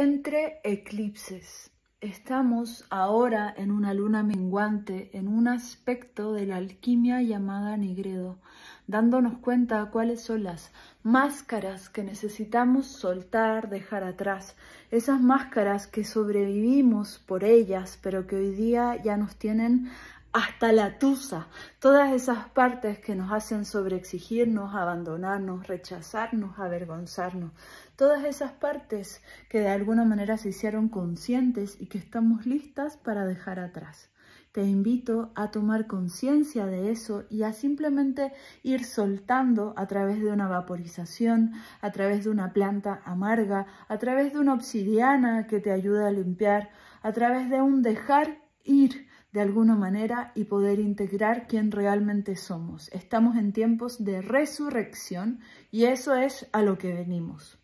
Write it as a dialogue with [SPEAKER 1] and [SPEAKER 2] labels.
[SPEAKER 1] entre eclipses. Estamos ahora en una luna menguante, en un aspecto de la alquimia llamada nigredo, dándonos cuenta cuáles son las máscaras que necesitamos soltar, dejar atrás, esas máscaras que sobrevivimos por ellas, pero que hoy día ya nos tienen hasta la tusa, todas esas partes que nos hacen sobreexigirnos, abandonarnos, rechazarnos, avergonzarnos, todas esas partes que de alguna manera se hicieron conscientes y que estamos listas para dejar atrás. Te invito a tomar conciencia de eso y a simplemente ir soltando a través de una vaporización, a través de una planta amarga, a través de una obsidiana que te ayuda a limpiar, a través de un dejar ir de alguna manera y poder integrar quién realmente somos. Estamos en tiempos de resurrección
[SPEAKER 2] y eso es a lo que venimos.